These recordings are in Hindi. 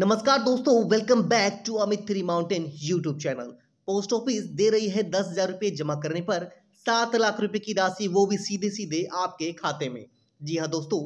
नमस्कार दोस्तों welcome back to Amit three mountain YouTube channel post office दे रही है दस हजार रुपये जमा करने पर सात लाख रुपए की राशि वो भी सीधे सीधे आपके खाते में जी हाँ दोस्तों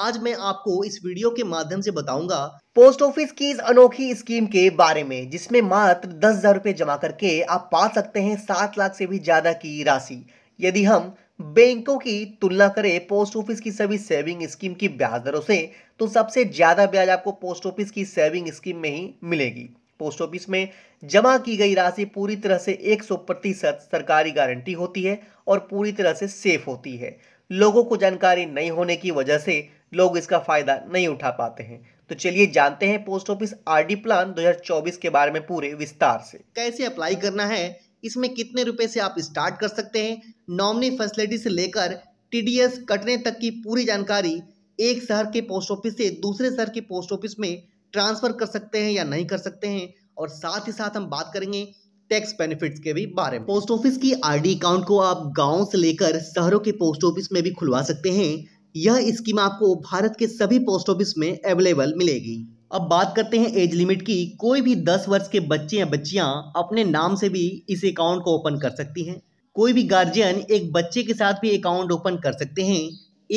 आज मैं आपको इस वीडियो के माध्यम से बताऊंगा पोस्ट ऑफिस की इस अनोखी स्कीम के बारे में जिसमें मात्र दस हजार रुपये जमा करके आप पा सकते हैं सात लाख से भी ज्यादा की राशि यदि हम बैंकों की तुलना करें पोस्ट ऑफिस की सभी सेविंग स्कीम की ब्याज दरों से तो सबसे ज़्यादा ब्याज आपको पोस्ट ऑफिस की सेविंग स्कीम में ही मिलेगी पोस्ट ऑफिस में जमा की गई राशि पूरी तरह से 100 प्रतिशत सरकारी गारंटी होती है और पूरी तरह से सेफ होती है लोगों को जानकारी नहीं होने की वजह से लोग इसका फ़ायदा नहीं उठा पाते हैं तो चलिए जानते हैं पोस्ट ऑफिस आरडी प्लान 2024 के बारे में पूरे विस्तार से कैसे अप्लाई करना है इसमें कितने रुपए से आप स्टार्ट कर सकते हैं नॉमनी फैसिलिटी से लेकर टीडीएस कटने तक की पूरी जानकारी एक शहर के पोस्ट ऑफिस से दूसरे शहर के पोस्ट ऑफिस में ट्रांसफ़र कर सकते हैं या नहीं कर सकते हैं और साथ ही साथ हम बात करेंगे टैक्स बेनिफिट्स के भी बारे में पोस्ट ऑफिस की आर अकाउंट को आप गाँव से लेकर शहरों के पोस्ट ऑफिस में भी खुलवा सकते हैं यह स्कीम आपको भारत के सभी पोस्ट ऑफिस में अवेलेबल मिलेगी अब बात करते हैं एज लिमिट की कोई भी दस वर्ष के बच्चे या बच्चियाँ अपने नाम से भी इस अकाउंट को ओपन कर सकती हैं कोई भी गार्जियन एक बच्चे के साथ भी अकाउंट ओपन कर सकते हैं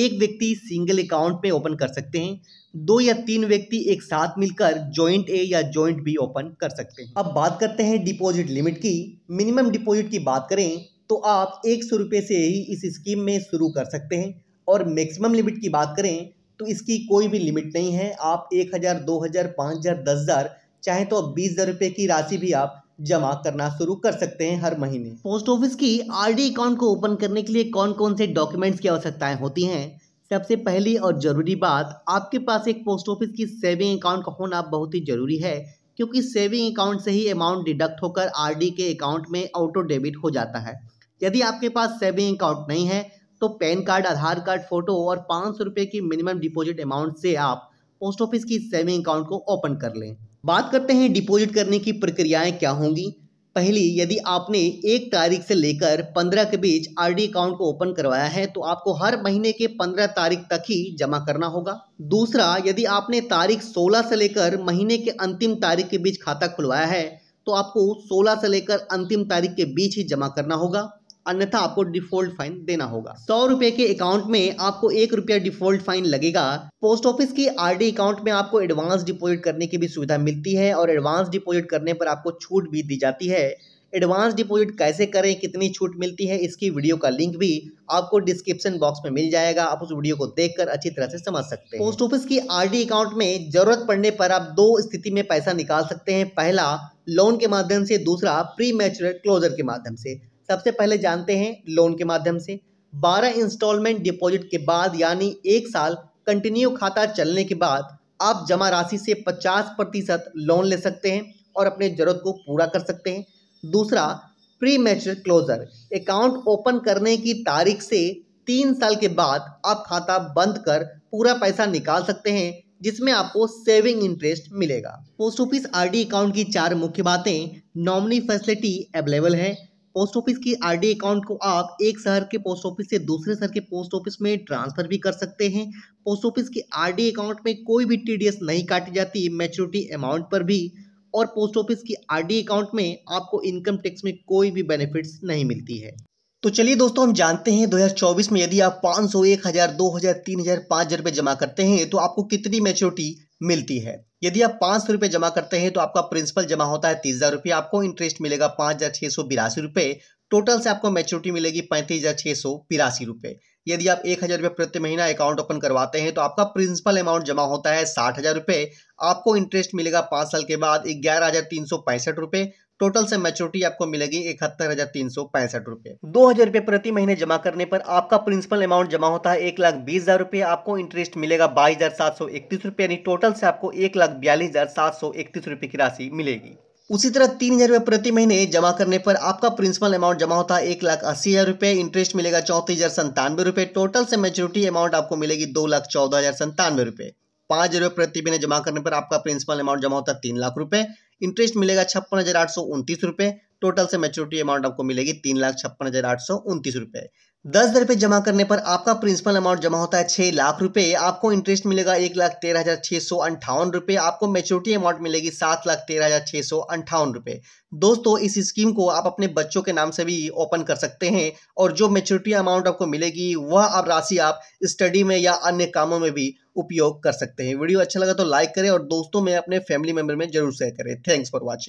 एक व्यक्ति सिंगल अकाउंट में ओपन कर सकते हैं दो या तीन व्यक्ति एक साथ मिलकर जॉइंट ए या जॉइंट बी ओपन कर सकते हैं अब बात करते हैं डिपॉजिट लिमिट की मिनिमम डिपॉजिट की बात करें तो आप एक सौ रुपये से ही इस स्कीम में शुरू कर सकते हैं और मैक्सिमम लिमिट की बात करें तो इसकी कोई भी लिमिट नहीं है आप एक हज़ार दो हज़ार पाँच हज़ार दस हज़ार चाहे तो अब बीस हज़ार रुपये की राशि भी आप जमा करना शुरू कर सकते हैं हर महीने पोस्ट ऑफिस की आरडी अकाउंट को ओपन करने के लिए कौन कौन से डॉक्यूमेंट्स की आवश्यकताएं होती हैं सबसे पहली और ज़रूरी बात आपके पास एक पोस्ट ऑफिस की सेविंग अकाउंट का होना बहुत ही ज़रूरी है क्योंकि सेविंग अकाउंट से ही अमाउंट डिडक्ट होकर आरडी के अकाउंट में ऑटो डेबिट हो जाता है यदि आपके पास सेविंग अकाउंट नहीं है तो PAN card Aadhaar card photo और पाँच सौ रुपये की मिनिमम डिपॉजिट अमाउंट से आप पोस्ट ऑफिस की सेविंग अकाउंट को ओपन कर लें बात करते हैं डिपॉजिट करने की प्रक्रियाएं क्या होंगी पहली यदि आपने एक तारीख से लेकर पंद्रह के बीच आर अकाउंट को ओपन करवाया है तो आपको हर महीने के पंद्रह तारीख तक ही जमा करना होगा दूसरा यदि आपने तारीख सोलह से लेकर महीने के अंतिम तारीख के बीच खाता खुलवाया है तो आपको सोलह से लेकर अंतिम तारीख के बीच ही जमा करना होगा अन्यथा आपको डिफॉल्ट फाइन देना होगा सौ रुपए के अकाउंट में आपको एक रुपया डिफॉल्ट फाइन लगेगा पोस्ट ऑफिस के आरडी अकाउंट में आपको एडवांस डिपॉजिट करने की भी सुविधा मिलती है और एडवांस डिपॉजिट करने पर आपको छूट भी दी जाती है एडवांस डिपॉजिट कैसे करें कितनी छूट मिलती है इसकी वीडियो का लिंक भी आपको डिस्क्रिप्शन बॉक्स में मिल जाएगा आप उस वीडियो को देखकर अच्छी तरह से समझ सकते हैं पोस्ट ऑफिस की आरडी अकाउंट में जरूरत पड़ने पर आप दो स्थिति में पैसा निकाल सकते हैं पहला लोन के माध्यम से दूसरा प्री मैचुर क्लोजर के माध्यम से सबसे पहले जानते हैं लोन के माध्यम से बारह इंस्टॉलमेंट डिपॉजिट के बाद यानी एक साल कंटिन्यू खाता चलने के बाद आप जमा राशि से पचास प्रतिशत लोन ले सकते हैं और अपने जरूरत को पूरा कर सकते हैं दूसरा premature closure account open करने की तारीख से तीन साल के बाद आप खाता बंद कर पूरा पैसा निकाल सकते हैं जिसमें आपको सेविंग इंटरेस्ट मिलेगा पोस्ट ऑफिस आरडी अकाउंट की चार मुख्य बातें नॉमनी फैसिलिटी अवेलेबल है पोस्ट ऑफिस की आरडी अकाउंट को आप एक शहर के पोस्ट ऑफिस से दूसरे शहर के पोस्ट ऑफिस में ट्रांसफर भी कर सकते हैं पोस्ट ऑफिस के आरडी अकाउंट में कोई भी टीडीएस नहीं काटी जाती मेच्योरिटी अमाउंट पर भी और पोस्ट ऑफिस की आरडी अकाउंट में आपको इनकम टैक्स में कोई भी बेनिफिट्स नहीं मिलती है तो चलिए दोस्तों हम जानते हैं 2024 में यदि आप हजार तीन 2000, 3000, 5000 रुपए जमा करते हैं तो आपको कितनी मेच्योरिटी मिलती है यदि आप पाँच सौ रुपये जमा करते हैं तो आपका प्रिंसिपल जमा होता है तीस हज़ार रुपये आपको इंटरेस्ट मिलेगा पाँच हज़ार छः सौ बिरासी रुपये टोटल से आपको मैच्योरिटी मिलेगी पैंतीस हज़ार छः सौ बिरासी रुपये यदि आप एक हज़ार रुपये प्रति महीना अकाउंट ओपन करवाते हैं तो आपका प्रिंसिपल अमाउंट जमा होता है साठ हज़ार रुपये आपको इंटरेस्ट मिलेगा पाँच साल के बाद ग्यारह हज़ार तीन सौ पैंसठ रुपये टोटल से मेच्योरिटी आपको मिलेगी इकहत्तर हजार तीन सौ पैंसठ रुपए दो हजार रुपए प्रति महीने जमा करने पर आपका प्रिंसिपल अमाउंट जमा होता है एक लाख बीस हजार रुपए आपको इंटरेस्ट मिलेगा बाईस हजार सात सौ इकतीस रुपए यानी टोटल से आपको एक लाख बयालीस हजार सात सौ इकतीस रुपए की राशि मिलेगी उसी तरह तीन हजार रुपये प्रति महीने जमा करने पर आपका प्रिंसिपल अमाउंट जमा होता है एक लाख अस्सी हज़ार रुपये इंटरेस्ट मिलेगा चौतीस हज़ार संतानवे रुपये टोटल से मेच्योरिटी अमाउंट आपको मिलेगी दो लाख चौदह हज़ार संतानवे रुपये पाँच हज़ार रुपये प्रति महीने जमा करने पर आपका प्रिंसिपल अमाउंट जमा होता है तीन लाख रुपये इंटरेस्ट मिलेगा छप्पन हज़ार आठ सौ उनतीस रुपये टोटल से मेच्योरिटी अमाउंट आपको मिलेगी तीन लाख छप्पन हज़ार आठ सौ उनतीस रुपये दस दर पे जमा करने पर आपका प्रिंसिपल अमाउंट जमा होता है छः लाख रुपए आपको इंटरेस्ट मिलेगा एक लाख तेरह हज़ार छः सौ अंठावन रुपये आपको मेच्योरिटी अमाउंट मिलेगी सात लाख तेरह हज़ार छः सौ अंठावन रुपये दोस्तों इस स्कीम को आप अपने बच्चों के नाम से भी ओपन कर सकते हैं और जो मेच्योरिटी अमाउंट आपको मिलेगी वह आप राशि आप स्टडी में या अन्य कामों में भी उपयोग कर सकते हैं वीडियो अच्छा लगा तो लाइक करें और दोस्तों में अपने फैमिली मेम्बर में जरूर शेयर करें थैंक्स फॉर वॉचिंग